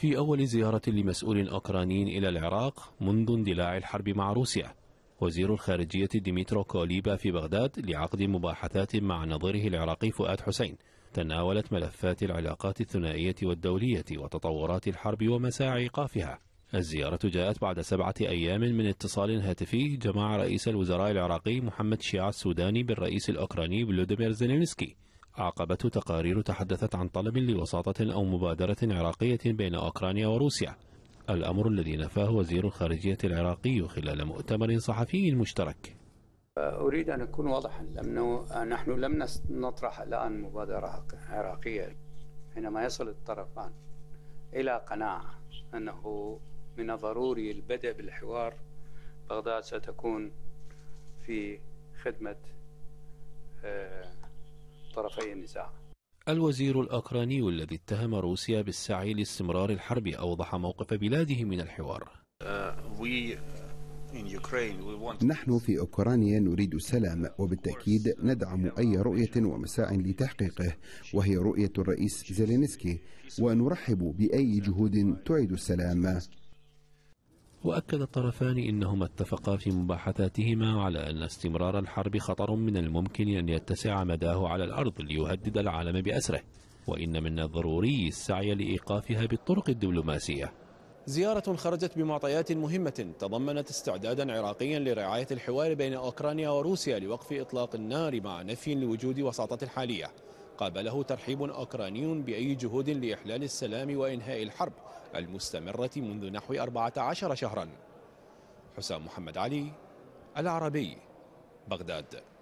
في أول زيارة لمسؤول أوكراني إلى العراق منذ اندلاع الحرب مع روسيا وزير الخارجية ديميترو كوليبا في بغداد لعقد مباحثات مع نظيره العراقي فؤاد حسين تناولت ملفات العلاقات الثنائية والدولية وتطورات الحرب ومساعي إيقافها الزيارة جاءت بعد سبعة أيام من اتصال هاتفي جمع رئيس الوزراء العراقي محمد شيع السوداني بالرئيس الأوكراني بلودمير زيلينسكي عقبته تقارير تحدثت عن طلب لوساطة أو مبادرة عراقية بين أوكرانيا وروسيا الأمر الذي نفاه وزير الخارجية العراقي خلال مؤتمر صحفي مشترك أريد أن أكون واضحا لأنه نحن لم نطرح الآن مبادرة عراقية حينما يصل الطرفان إلى قناعة أنه من الضروري البدء بالحوار بغداد ستكون في خدمة طرفي النزاع الوزير الأوكراني الذي اتهم روسيا بالسعي لاستمرار الحرب أوضح موقف بلاده من الحوار نحن في أوكرانيا نريد السلام وبالتأكيد ندعم أي رؤية ومساع لتحقيقه وهي رؤية الرئيس زيلينسكي ونرحب بأي جهود تعيد السلام وأكد الطرفان إنهما اتفقا في مباحثاتهما على أن استمرار الحرب خطر من الممكن أن يتسع مداه على الأرض ليهدد العالم بأسره وإن من الضروري السعي لإيقافها بالطرق الدبلوماسية زيارة خرجت بمعطيات مهمة تضمنت استعدادا عراقيا لرعاية الحوار بين أوكرانيا وروسيا لوقف إطلاق النار مع نفي لوجود وساطة الحالية قابله ترحيب أوكراني بأي جهود لإحلال السلام وإنهاء الحرب المستمرة منذ نحو 14 شهرا حسام محمد علي العربي بغداد